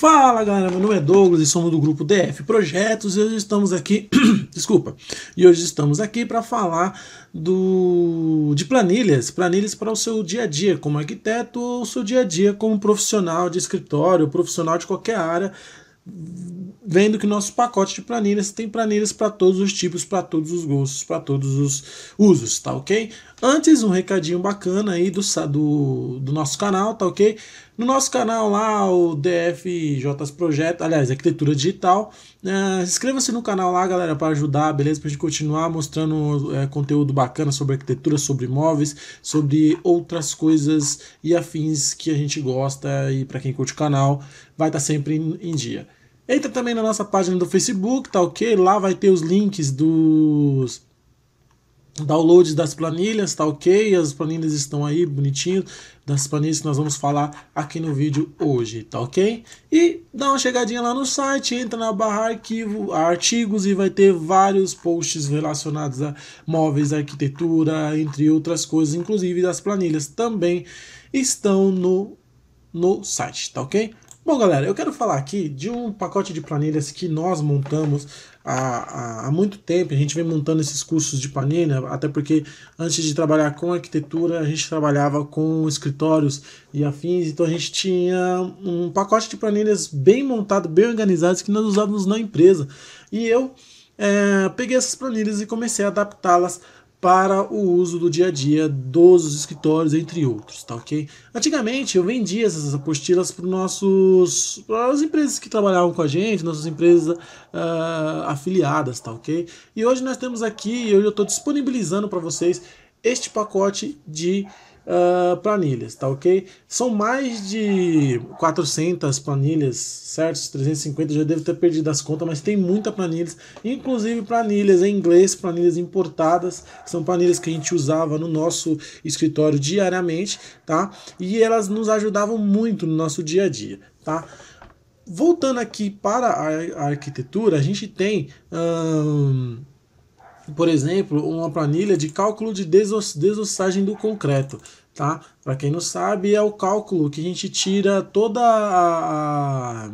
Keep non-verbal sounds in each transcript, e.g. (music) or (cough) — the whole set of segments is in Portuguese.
Fala galera, meu nome é Douglas e somos do grupo DF Projetos e hoje estamos aqui, (clears throat) desculpa, e hoje estamos aqui para falar do de planilhas, planilhas para o seu dia a dia como arquiteto ou o seu dia a dia como profissional de escritório, profissional de qualquer área vendo que nosso pacote de planilhas tem planilhas para todos os tipos, para todos os gostos, para todos os usos, tá ok? Antes, um recadinho bacana aí do, do, do nosso canal, tá ok? No nosso canal lá, o dfj Projeto, aliás, Arquitetura Digital, é, inscreva-se no canal lá, galera, para ajudar, beleza? Para a gente continuar mostrando é, conteúdo bacana sobre arquitetura, sobre imóveis, sobre outras coisas e afins que a gente gosta e para quem curte o canal, vai estar tá sempre em, em dia. Entra também na nossa página do Facebook, tá ok? Lá vai ter os links dos downloads das planilhas, tá ok? As planilhas estão aí bonitinho, das planilhas que nós vamos falar aqui no vídeo hoje, tá ok? E dá uma chegadinha lá no site, entra na barra arquivo, artigos e vai ter vários posts relacionados a móveis, arquitetura, entre outras coisas, inclusive das planilhas também estão no, no site, tá ok? Bom, galera, eu quero falar aqui de um pacote de planilhas que nós montamos há, há, muito tempo. A gente vem montando esses cursos de planilha, até porque antes de trabalhar com arquitetura, a gente trabalhava com escritórios e afins. Então a gente tinha um pacote de planilhas bem montado, bem organizado, que nós usávamos na empresa. E eu é, peguei essas planilhas e comecei a adaptá-las para o uso do dia a dia dos escritórios, entre outros, tá ok? Antigamente eu vendia essas apostilas para nossos para as empresas que trabalhavam com a gente, nossas empresas uh, afiliadas, tá ok? E hoje nós temos aqui, eu estou disponibilizando para vocês este pacote de uh, planilhas, tá ok? São mais de 400 planilhas, certo? 350 já devo ter perdido as contas, mas tem muita planilhas, inclusive planilhas em inglês, planilhas importadas, são planilhas que a gente usava no nosso escritório diariamente, tá? E elas nos ajudavam muito no nosso dia a dia, tá? Voltando aqui para a arquitetura, a gente tem por exemplo, uma planilha de cálculo de desossagem do concreto. Tá? Para quem não sabe, é o cálculo que a gente tira toda a, a,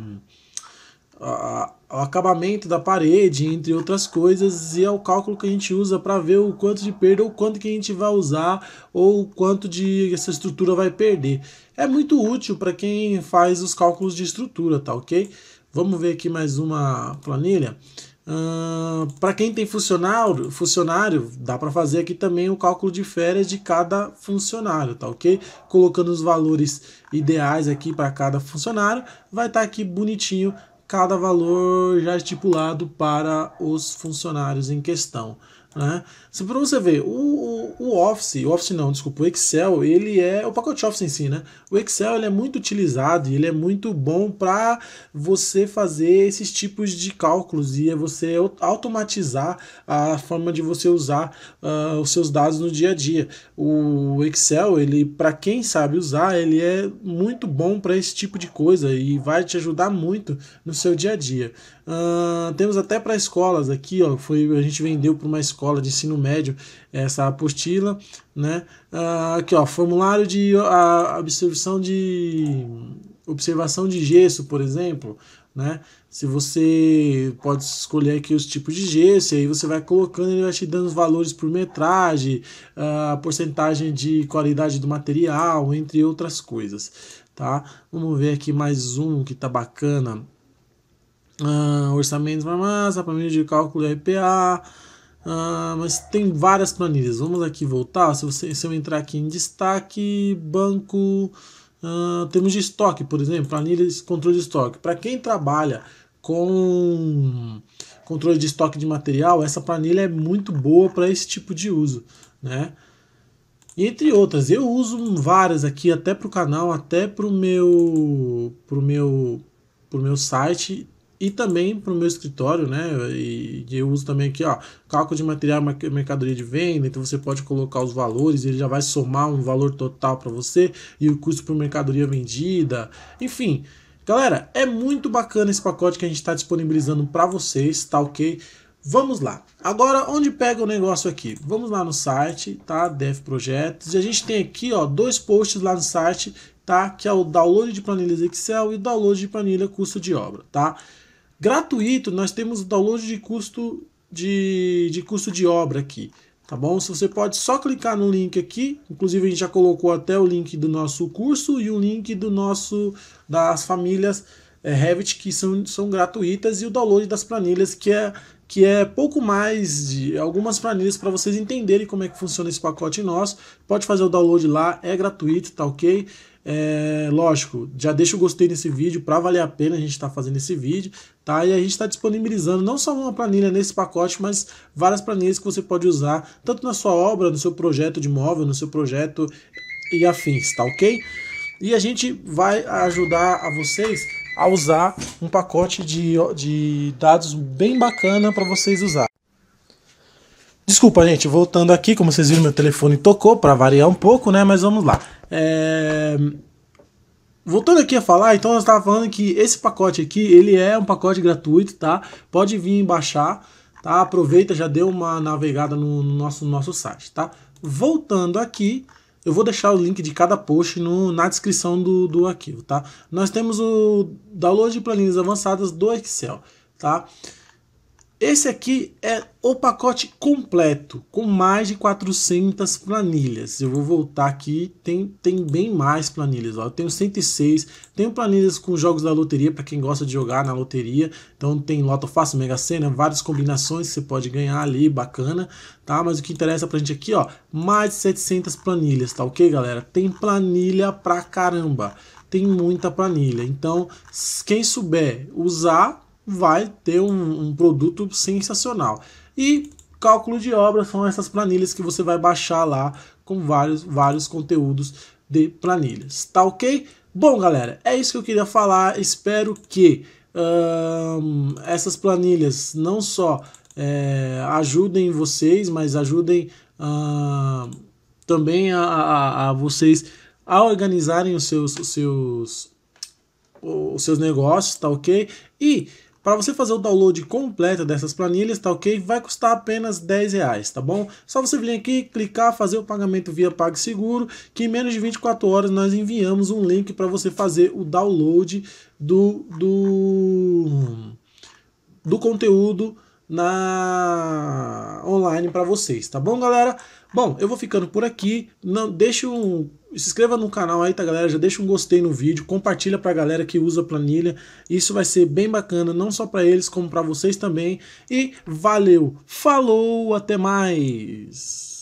a o acabamento da parede, entre outras coisas, e é o cálculo que a gente usa para ver o quanto de perda, ou quanto que a gente vai usar, ou quanto de essa estrutura vai perder. É muito útil para quem faz os cálculos de estrutura, tá ok? Vamos ver aqui mais uma planilha. Uh, para quem tem funcionário, funcionário dá para fazer aqui também o cálculo de férias de cada funcionário, tá ok? Colocando os valores ideais aqui para cada funcionário, vai estar tá aqui bonitinho cada valor já estipulado para os funcionários em questão. Né? para você ver, o, o, o, Office, o Office não, desculpa, o Excel, ele é o pacote Office em si, né? O Excel ele é muito utilizado e ele é muito bom para você fazer esses tipos de cálculos e é você automatizar a forma de você usar uh, os seus dados no dia a dia. O Excel, ele para quem sabe usar, ele é muito bom para esse tipo de coisa e vai te ajudar muito no seu dia a dia. Uh, temos até para escolas aqui, ó, foi, a gente vendeu para uma escola de ensino médio essa apostila, né? Uh, aqui, ó, formulário de a, absorção de observação de gesso, por exemplo, né? Se você pode escolher aqui os tipos de gesso, aí você vai colocando, ele vai te dando os valores por metragem, a ah, porcentagem de qualidade do material, entre outras coisas, tá? Vamos ver aqui mais um que está bacana. Ah, orçamentos, orçamentos massa, planilha de cálculo de RPA. Ah, mas tem várias planilhas. Vamos aqui voltar. Se, você, se eu entrar aqui em destaque, banco, ah, temos de estoque, por exemplo, planilha de controle de estoque. Para quem trabalha com controle de estoque de material, essa planilha é muito boa para esse tipo de uso, né? Entre outras, eu uso várias aqui até para o canal, até para o meu, pro meu, pro meu site e também para o meu escritório, né? E, eu uso também aqui, ó, cálculo de material mercadoria de venda. Então você pode colocar os valores, ele já vai somar um valor total para você e o custo por mercadoria vendida. Enfim, galera, é muito bacana esse pacote que a gente está disponibilizando para vocês, tá ok? Vamos lá. Agora, onde pega o negócio aqui? Vamos lá no site, tá? Dev Projetos. E a gente tem aqui, ó, dois posts lá no site, tá? Que é o download de planilhas Excel e download de planilha custo de obra, tá? Gratuito, nós temos o download de custo de, de custo de obra aqui, tá bom? Se você pode só clicar no link aqui, inclusive a gente já colocou até o link do nosso curso e o link do nosso das famílias é, Revit que são, são gratuitas e o download das planilhas que é que é pouco mais de algumas planilhas para vocês entenderem como é que funciona esse pacote nosso. Pode fazer o download lá, é gratuito, tá ok? É, lógico, já deixa o gostei nesse vídeo para valer a pena a gente estar tá fazendo esse vídeo, tá? E a gente está disponibilizando não só uma planilha nesse pacote, mas várias planilhas que você pode usar tanto na sua obra, no seu projeto de móvel, no seu projeto e afins, tá ok? E a gente vai ajudar a vocês a usar um pacote de, de dados bem bacana para vocês usar. Desculpa, gente, voltando aqui, como vocês viram, meu telefone tocou para variar um pouco, né? Mas vamos lá. É... Voltando aqui a falar, então eu estava falando que esse pacote aqui, ele é um pacote gratuito, tá? Pode vir baixar, tá? Aproveita, já deu uma navegada no nosso, no nosso site, tá? Voltando aqui, eu vou deixar o link de cada post no, na descrição do, do arquivo, tá? Nós temos o download de planilhas avançadas do Excel, tá? Esse aqui é o pacote completo, com mais de 400 planilhas. Eu vou voltar aqui, tem, tem bem mais planilhas. Ó. Eu tenho 106, tenho planilhas com jogos da loteria, para quem gosta de jogar na loteria. Então tem Loto Fácil, Mega Sena, várias combinações que você pode ganhar ali, bacana. tá? Mas o que interessa pra gente aqui, ó, mais de 700 planilhas, tá ok, galera? Tem planilha pra caramba, tem muita planilha. Então, quem souber usar vai ter um, um produto sensacional. E cálculo de obra são essas planilhas que você vai baixar lá com vários, vários conteúdos de planilhas, tá ok? Bom, galera, é isso que eu queria falar. Espero que hum, essas planilhas não só é, ajudem vocês, mas ajudem hum, também a, a, a, vocês a organizarem os seus, os seus, os seus negócios, tá ok? E para você fazer o download completo dessas planilhas, tá ok? Vai custar apenas 10 reais, tá bom? Só você vir aqui, clicar, fazer o pagamento via PagSeguro, que em menos de 24 horas nós enviamos um link para você fazer o download do, do, do conteúdo na online para vocês, tá bom, galera? Bom, eu vou ficando por aqui. Não deixa um se inscreva no canal aí, tá, galera? Já deixa um gostei no vídeo, compartilha pra galera que usa a planilha. Isso vai ser bem bacana, não só para eles, como para vocês também. E valeu, falou, até mais.